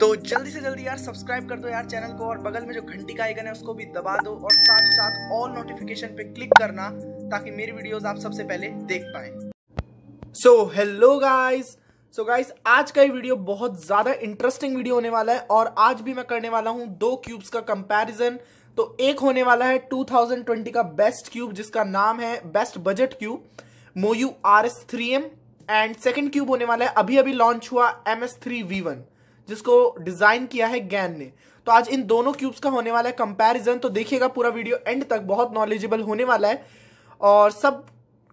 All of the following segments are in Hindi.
तो जल्दी से जल्दी यार सब्सक्राइब कर दो यार चैनल को और बगल में जो घंटी का आइकन है उसको भी दबा दो और साथ ही साथ ऑल नोटिफिकेशन पे क्लिक करना ताकि मेरी वीडियोस आप सबसे पहले देख पाए so hello guys so guys आज का ये वीडियो बहुत ज़्यादा इंटरेस्टिंग वीडियो होने वाला है और आज भी मैं करने वाला हूँ दो क्यूब्स का कंपेरिजन तो एक होने वाला है 2020 का बेस्ट क्यूब जिसका नाम है best budget cube MoYu R S three M and second cube होने वाला है अभी अभी लॉन्च हुआ M S three V one जिसको डिजाइन किया है गैन ने तो आज इन दोनों क्यूब्स का होने वाला है कंपैरिजन तो देखिएगा पूरा वीडियो एंड तक बहुत नॉलेजेबल होने वाला है और सब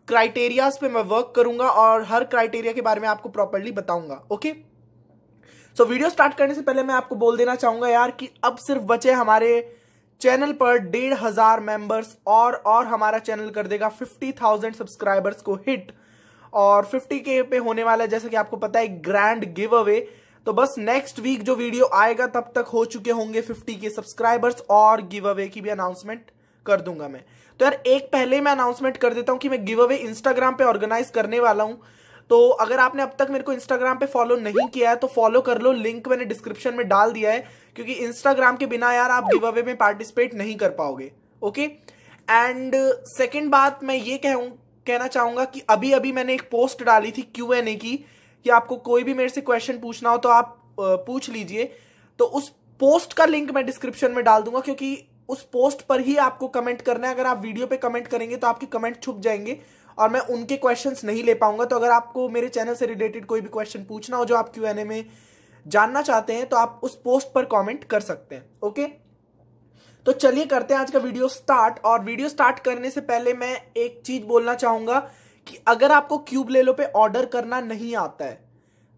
क्राइटेरियाज पे मैं वर्क करूंगा और हर क्राइटेरिया के बारे में आपको प्रॉपरली बताऊंगा okay so so, video start करने से पहले मैं आपको बोल देना चाहूंगा यार कि अब सिर्फ बचे हमारे चैनल पर डेढ़ हजार मेंबर्स और और हमारा चैनल कर देगा फिफ्टी थाउजेंड सब्सक्राइबर्स को हिट और फिफ्टी के पे होने वाला जैसे जैसा कि आपको पता है ग्रैंड गिव अवे तो बस नेक्स्ट वीक जो वीडियो आएगा तब तक हो चुके होंगे फिफ्टी के सब्सक्राइबर्स और गिव अवे की भी अनाउंसमेंट कर दूंगा मैं तो यार एक पहले मैं अनाउंसमेंट कर देता हूं कि मैं गिव अवे इंस्टाग्राम पे ऑर्गेनाइज करने वाला हूं तो अगर आपने अब तक मेरे को इंस्टाग्राम पे फॉलो नहीं किया है तो फॉलो कर लो लिंक मैंने डिस्क्रिप्शन में डाल दिया है क्योंकि इंस्टाग्राम के बिना यार आप गिव अवे में पार्टिसिपेट नहीं कर पाओगे ओके एंड सेकेंड बात मैं ये कहूँ कहना चाहूंगा कि अभी अभी मैंने एक पोस्ट डाली थी क्यू एन ए की कि आपको कोई भी मेरे से क्वेश्चन पूछना हो तो आप पूछ लीजिए तो उस पोस्ट का लिंक मैं डिस्क्रिप्शन में डाल दूंगा क्योंकि उस पोस्ट पर ही आपको कमेंट करना है अगर आप वीडियो पे कमेंट करेंगे तो आपके कमेंट छुप जाएंगे और मैं उनके क्वेश्चंस नहीं ले पाऊंगा तो अगर आपको मेरे चैनल से रिलेटेड कोई भी क्वेश्चन पूछना हो जो आप क्यू एन में जानना चाहते हैं तो आप उस पोस्ट पर कमेंट कर सकते हैं ओके तो चलिए करते हैं आज का वीडियो स्टार्ट और वीडियो स्टार्ट करने से पहले मैं एक चीज बोलना चाहूंगा कि अगर आपको क्यूब लेलो पे ऑर्डर करना नहीं आता है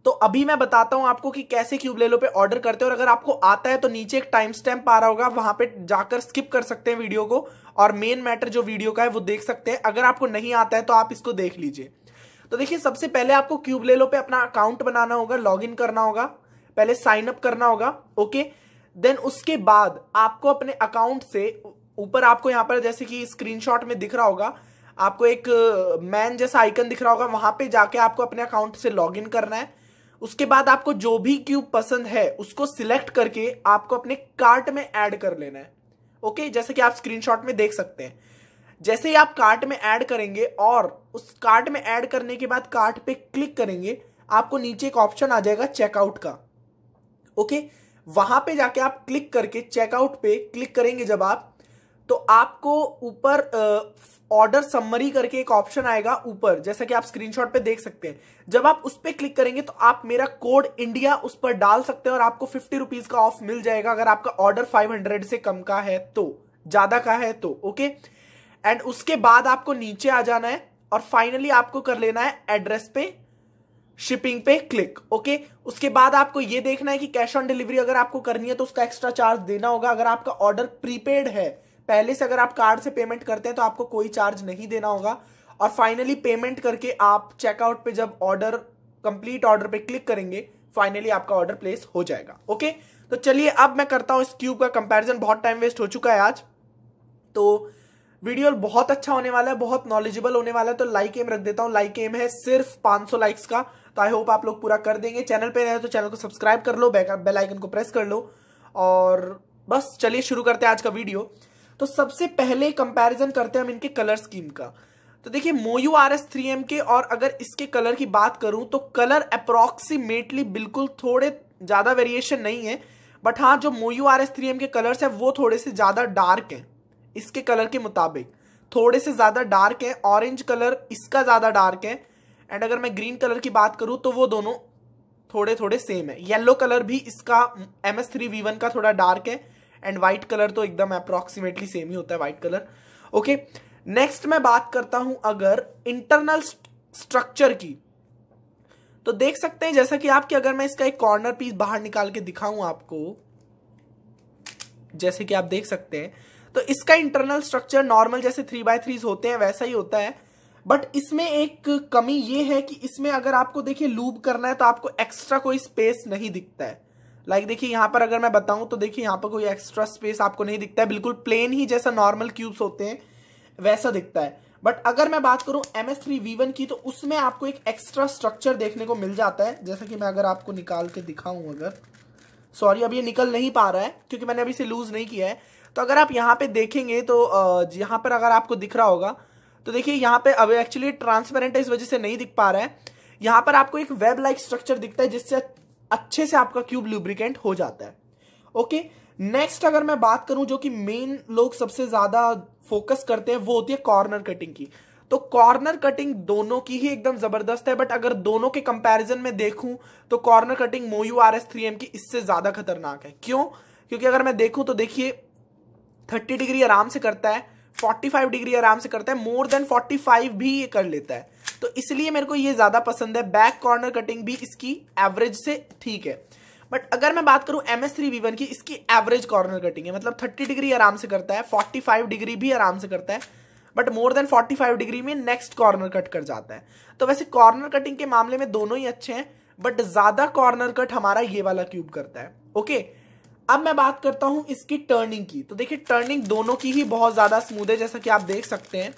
तो अभी मैं बताता हूं आपको कि कैसे क्यूब लेलो पे ऑर्डर करते हैं और अगर आपको आता है तो नीचे एक टाइम स्टैम्प आ रहा होगा वहां पे जाकर स्किप कर सकते हैं वीडियो को और मेन मैटर जो वीडियो का है वो देख सकते हैं अगर आपको नहीं आता है तो आप इसको देख लीजिए तो देखिए सबसे पहले आपको क्यूब लेलो पे अपना अकाउंट बनाना होगा इन करना होगा पहले साइन अप करना होगा ओके देन उसके बाद आपको अपने अकाउंट से ऊपर आपको यहां पर जैसे कि स्क्रीनशॉट में दिख रहा होगा आपको एक मैन जैसा आइकन दिख रहा होगा वहां पे जाके आपको अपने अकाउंट से लॉग इन करना है उसके बाद आपको जो भी क्यूब पसंद है उसको सिलेक्ट करके आपको अपने कार्ट में ऐड कर लेना है ओके जैसे कि आप स्क्रीनशॉट में देख सकते हैं जैसे ही आप कार्ट में ऐड करेंगे और उस कार्ट में ऐड करने के बाद कार्ट पे क्लिक करेंगे आपको नीचे एक ऑप्शन आ जाएगा चेकआउट का ओके वहां पे जाके आप क्लिक करके चेकआउट पे क्लिक करेंगे जब आप तो आपको ऊपर ऑर्डर समरी करके एक ऑप्शन आएगा ऊपर जैसा कि आप स्क्रीनशॉट पे देख सकते हैं जब आप उस पर क्लिक करेंगे तो आप मेरा कोड इंडिया उस पर डाल सकते हैं और आपको फिफ्टी रुपीज का ऑफ मिल जाएगा अगर आपका ऑर्डर फाइव हंड्रेड से कम का है तो ज्यादा का है तो ओके एंड उसके बाद आपको नीचे आ जाना है और फाइनली आपको कर लेना है एड्रेस पे शिपिंग पे क्लिक ओके उसके बाद आपको ये देखना है कि कैश ऑन डिलीवरी अगर आपको करनी है तो उसका एक्स्ट्रा चार्ज देना होगा अगर आपका ऑर्डर प्रीपेड है पहले से अगर आप कार्ड से पेमेंट करते हैं तो आपको कोई चार्ज नहीं देना होगा और फाइनली पेमेंट करके आप चेकआउट पे जब ऑर्डर कंप्लीट ऑर्डर पे क्लिक करेंगे फाइनली आपका ऑर्डर प्लेस हो जाएगा ओके तो चलिए अब मैं करता हूं इस क्यूब का कंपैरिजन बहुत टाइम वेस्ट हो चुका है आज तो वीडियो बहुत अच्छा होने वाला है बहुत नॉलेजेबल होने वाला है तो लाइक एम रख देता हूं लाइक एम है सिर्फ 500 लाइक्स का तो आई होप आप लोग पूरा कर देंगे चैनल पे रहे तो चैनल को सब्सक्राइब कर लो बेलाइकन को प्रेस कर लो और बस चलिए शुरू करते हैं आज का वीडियो तो सबसे पहले कंपैरिजन करते हैं हम इनके कलर स्कीम का तो देखिए MoYu R S three M के और अगर इसके कलर की बात करूं तो कलर अप्रॉक्सीमेटली बिल्कुल थोड़े ज़्यादा वेरिएशन नहीं है बट हाँ जो MoYu R S three M के कलर्स हैं वो थोड़े से ज़्यादा डार्क हैं इसके कलर के मुताबिक थोड़े से ज़्यादा डार्क हैं ऑरेंज कलर इसका ज़्यादा डार्क है एंड अगर मैं ग्रीन कलर की बात करूँ तो वो दोनों थोड़े थोड़े सेम है येलो कलर भी इसका M S three V one का थोड़ा डार्क है एंड व्हाइट कलर तो एकदम अप्रोक्सीमेटली सेम ही होता है व्हाइट कलर ओके नेक्स्ट मैं बात करता हूं अगर इंटरनल स्ट्रक्चर की तो देख सकते हैं जैसा कि आपके अगर मैं इसका एक कॉर्नर पीस बाहर निकाल के दिखाऊं आपको जैसे कि आप देख सकते हैं तो इसका इंटरनल स्ट्रक्चर नॉर्मल जैसे थ्री बाय थ्री होते हैं वैसा ही होता है बट इसमें एक कमी ये है कि इसमें अगर आपको देखिए लूब करना है तो आपको एक्स्ट्रा कोई स्पेस नहीं दिखता है लाइक like देखिए यहाँ पर अगर मैं बताऊँ तो देखिए यहाँ पर कोई एक्स्ट्रा स्पेस आपको नहीं दिखता है बिल्कुल प्लेन ही जैसा नॉर्मल क्यूब्स होते हैं वैसा दिखता है बट अगर मैं बात करूं एम एस थ्री की तो उसमें आपको एक एक्स्ट्रा स्ट्रक्चर देखने को मिल जाता है जैसा कि मैं अगर आपको निकाल के दिखाऊं अगर सॉरी अब ये निकल नहीं पा रहा है क्योंकि मैंने अभी इसे लूज़ नहीं किया है तो अगर आप यहाँ पे देखेंगे तो यहाँ पर अगर आपको दिख रहा होगा तो देखिए यहाँ पे अब एक्चुअली ट्रांसपेरेंट है इस वजह से नहीं दिख पा रहा है यहाँ पर आपको एक वेब लाइक स्ट्रक्चर दिखता है जिससे अच्छे से आपका क्यूब लुब्रिकेंट हो जाता है ओके नेक्स्ट अगर मैं बात करूं जो कि मेन लोग सबसे ज्यादा फोकस करते हैं वो होती है कॉर्नर कटिंग की तो कॉर्नर कटिंग दोनों की ही एकदम जबरदस्त है बट अगर दोनों के कंपैरिजन में देखूं तो corner cutting MoYu R S three M की इससे ज्यादा खतरनाक है क्यों क्योंकि अगर मैं देखूं तो देखिए थर्टी डिग्री आराम से करता है फोर्टी फाइव डिग्री आराम से करता है मोर देन फोर्टी फाइव भी ये कर लेता है तो इसलिए मेरे को ये ज़्यादा पसंद है बैक कॉर्नर कटिंग भी इसकी एवरेज से ठीक है बट अगर मैं बात करूं एम एस थ्री वन की इसकी एवरेज कॉर्नर कटिंग है मतलब थर्टी डिग्री आराम से करता है फोर्टी फाइव डिग्री भी आराम से करता है but more than forty five degree में नेक्स्ट कॉर्नर कट कर जाता है तो वैसे कॉर्नर कटिंग के मामले में दोनों ही अच्छे हैं बट ज़्यादा कॉर्नर कट हमारा ये वाला क्यूब करता है ओके अब मैं बात करता हूं इसकी टर्निंग की तो देखिए टर्निंग दोनों की ही बहुत ज़्यादा स्मूद है जैसा कि आप देख सकते हैं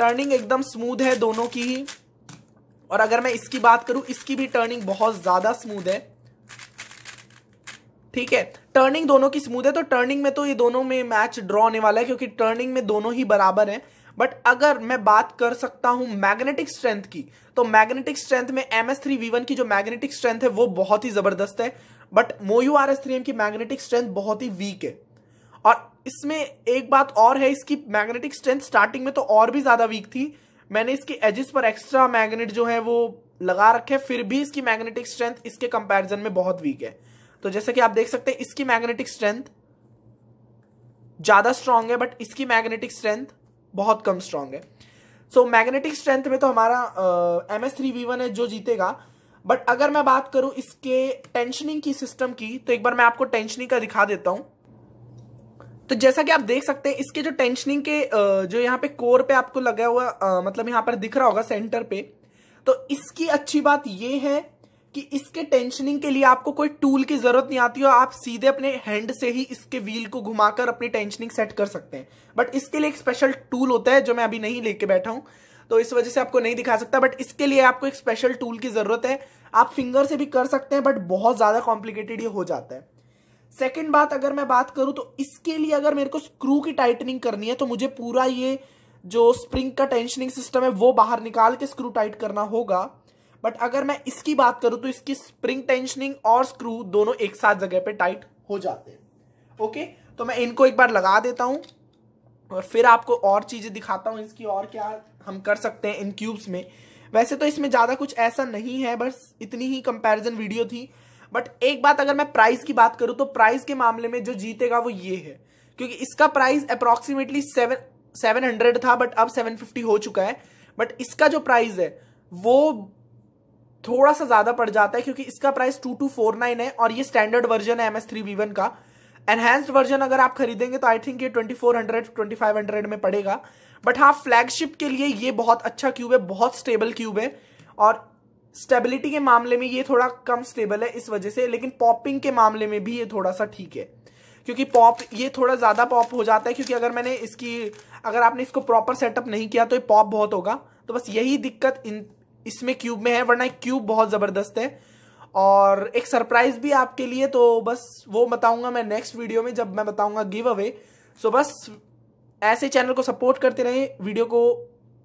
टर्निंग एकदम स्मूथ है दोनों की ही और अगर मैं इसकी बात करूं इसकी भी टर्निंग बहुत ज़्यादा स्मूथ है ठीक है टर्निंग दोनों की स्मूथ है तो टर्निंग में तो ये दोनों में मैच ड्रॉ होने वाला है क्योंकि टर्निंग में दोनों ही बराबर है बट अगर मैं बात कर सकता हूं मैग्नेटिक स्ट्रेंथ की तो मैग्नेटिक स्ट्रेंथ में एम एस थ्री की जो मैग्नेटिक स्ट्रेंथ है वो बहुत ही जबरदस्त है but MoYu R S three M की मैग्नेटिक स्ट्रेंथ बहुत ही वीक है और इसमें एक बात और है इसकी मैग्नेटिक स्ट्रेंथ स्टार्टिंग में तो और भी ज़्यादा वीक थी मैंने इसके एजिस पर एक्स्ट्रा मैग्नेट जो है वो लगा रखे फिर भी इसकी मैग्नेटिक स्ट्रेंथ इसके कंपैरिजन में बहुत वीक है तो जैसे कि आप देख सकते हैं इसकी मैग्नेटिक स्ट्रेंथ ज़्यादा स्ट्रांग है बट इसकी मैग्नेटिक स्ट्रेंथ बहुत कम स्ट्रांग है सो मैग्नेटिक स्ट्रेंथ में तो हमारा M S three V one है जो जीतेगा बट अगर मैं बात करूं इसके टेंशनिंग की सिस्टम की तो एक बार मैं आपको टेंशनिंग का दिखा देता हूं तो जैसा कि आप देख सकते हैं इसके जो टेंशनिंग के जो यहाँ पे कोर पे आपको लगा हुआ आ, मतलब यहाँ पर दिख रहा होगा सेंटर पे तो इसकी अच्छी बात यह है कि इसके टेंशनिंग के लिए आपको कोई टूल की जरूरत नहीं आती और आप सीधे अपने हैंड से ही इसके व्हील को घुमाकर अपनी टेंशनिंग सेट कर सकते हैं बट इसके लिए एक स्पेशल टूल होता है जो मैं अभी नहीं लेके बैठा हूं तो इस वजह से आपको नहीं दिखा सकता बट इसके लिए आपको एक स्पेशल टूल की जरूरत है आप फिंगर से भी कर सकते हैं बट बहुत ज्यादा कॉम्प्लिकेटेड ये हो जाता है सेकेंड बात अगर मैं बात करूं तो इसके लिए अगर मेरे को स्क्रू की टाइटनिंग करनी है तो मुझे पूरा ये जो स्प्रिंग का टेंशनिंग सिस्टम है वो बाहर निकाल के स्क्रू टाइट करना होगा बट अगर मैं इसकी बात करूं तो इसकी स्प्रिंग टेंशनिंग और स्क्रू दोनों एक साथ जगह पे टाइट हो जाते हैं ओके तो मैं इनको एक बार लगा देता हूं और फिर आपको और चीज़ें दिखाता हूं इसकी और क्या हम कर सकते हैं इन क्यूब्स में वैसे तो इसमें ज़्यादा कुछ ऐसा नहीं है बस इतनी ही कंपेरिजन वीडियो थी बट एक बात अगर मैं प्राइस की बात करूं तो प्राइस के मामले में जो जीतेगा वो ये है क्योंकि इसका price approximately seven seven hundred था बट अब सेवन फिफ्टी हो चुका है बट इसका जो प्राइस है वो थोड़ा सा ज्यादा पड़ जाता है क्योंकि इसका price two two four nine है और ये स्टैंडर्ड वर्जन है M S three V one का एनहेंस्ड वर्जन अगर आप खरीदेंगे तो आई थिंक ये twenty four hundred twenty five hundred में पड़ेगा बट हाँ फ्लैगशिप के लिए ये बहुत अच्छा क्यूब है बहुत स्टेबल क्यूब है और स्टेबिलिटी के मामले में ये थोड़ा कम स्टेबल है इस वजह से लेकिन पॉपिंग के मामले में भी ये थोड़ा सा ठीक है क्योंकि पॉप ये थोड़ा ज़्यादा पॉप हो जाता है क्योंकि अगर मैंने इसकी अगर आपने इसको प्रॉपर सेटअप नहीं किया तो ये पॉप बहुत होगा तो बस यही दिक्कत इन इसमें क्यूब में है वरना क्यूब बहुत ज़बरदस्त है और एक सरप्राइज भी आपके लिए तो बस वो बताऊंगा मैं नेक्स्ट वीडियो में जब मैं बताऊंगा गिव अवे सो बस ऐसे चैनल को सपोर्ट करते रहें वीडियो को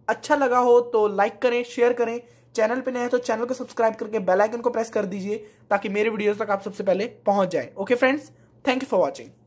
अच्छा लगा हो तो लाइक करें शेयर करें चैनल पे नए हैं तो चैनल को सब्सक्राइब करके बेल आइकन को प्रेस कर दीजिए ताकि मेरे वीडियोस तक आप सबसे पहले पहुंच जाए okay friends thank you for watching